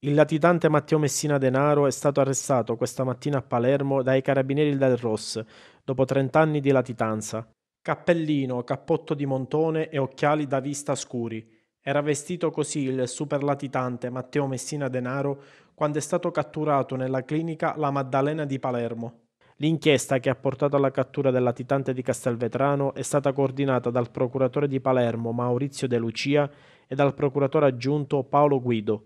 Il latitante Matteo Messina Denaro è stato arrestato questa mattina a Palermo dai carabinieri del ROS dopo 30 anni di latitanza. Cappellino, cappotto di montone e occhiali da vista scuri. Era vestito così il superlatitante Matteo Messina Denaro quando è stato catturato nella clinica La Maddalena di Palermo. L'inchiesta che ha portato alla cattura del latitante di Castelvetrano è stata coordinata dal procuratore di Palermo Maurizio De Lucia e dal procuratore aggiunto Paolo Guido.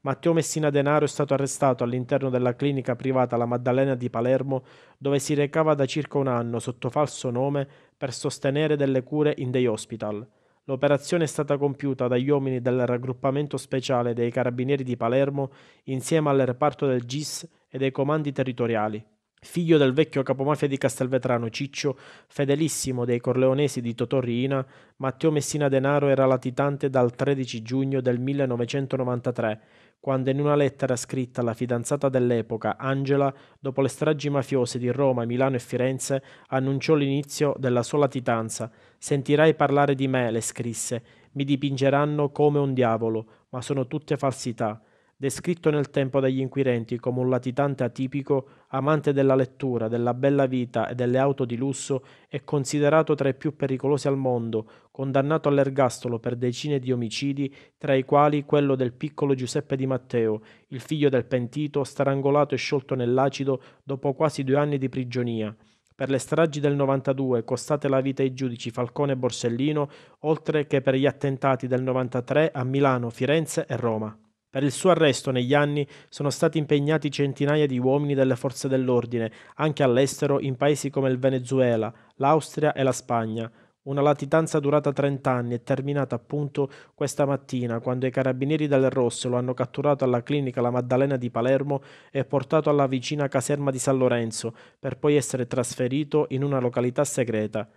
Matteo Messina Denaro è stato arrestato all'interno della clinica privata La Maddalena di Palermo, dove si recava da circa un anno sotto falso nome per sostenere delle cure in dei hospital. L'operazione è stata compiuta dagli uomini del raggruppamento speciale dei Carabinieri di Palermo insieme al reparto del GIS e dei comandi territoriali. Figlio del vecchio capomafia di Castelvetrano Ciccio, fedelissimo dei corleonesi di Totorriina, Matteo Messina Denaro era latitante dal 13 giugno del 1993 quando in una lettera scritta alla fidanzata dell'epoca, Angela, dopo le stragi mafiose di Roma, Milano e Firenze, annunciò l'inizio della sua latitanza. Sentirai parlare di me, le scrisse, mi dipingeranno come un diavolo, ma sono tutte falsità descritto nel tempo dagli inquirenti come un latitante atipico, amante della lettura, della bella vita e delle auto di lusso, è considerato tra i più pericolosi al mondo, condannato all'ergastolo per decine di omicidi, tra i quali quello del piccolo Giuseppe Di Matteo, il figlio del pentito, strangolato e sciolto nell'acido dopo quasi due anni di prigionia per le stragi del 92 costate la vita ai giudici Falcone e Borsellino, oltre che per gli attentati del 93 a Milano, Firenze e Roma. Per il suo arresto negli anni sono stati impegnati centinaia di uomini delle forze dell'ordine, anche all'estero in paesi come il Venezuela, l'Austria e la Spagna. Una latitanza durata 30 anni e terminata appunto questa mattina quando i carabinieri del Rosso lo hanno catturato alla clinica La Maddalena di Palermo e portato alla vicina caserma di San Lorenzo per poi essere trasferito in una località segreta.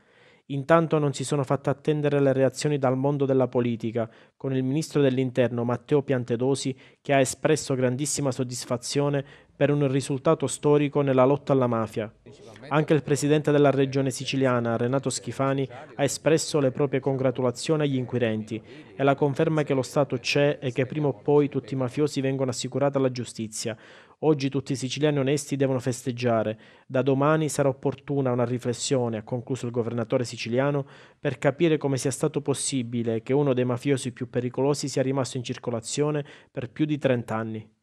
Intanto non si sono fatte attendere le reazioni dal mondo della politica, con il ministro dell'Interno Matteo Piantedosi che ha espresso grandissima soddisfazione per un risultato storico nella lotta alla mafia. Anche il presidente della regione siciliana, Renato Schifani, ha espresso le proprie congratulazioni agli inquirenti e la conferma che lo Stato c'è e che prima o poi tutti i mafiosi vengono assicurati alla giustizia. Oggi tutti i siciliani onesti devono festeggiare. Da domani sarà opportuna una riflessione, ha concluso il governatore siciliano, per capire come sia stato possibile che uno dei mafiosi più pericolosi sia rimasto in circolazione per più di 30 anni.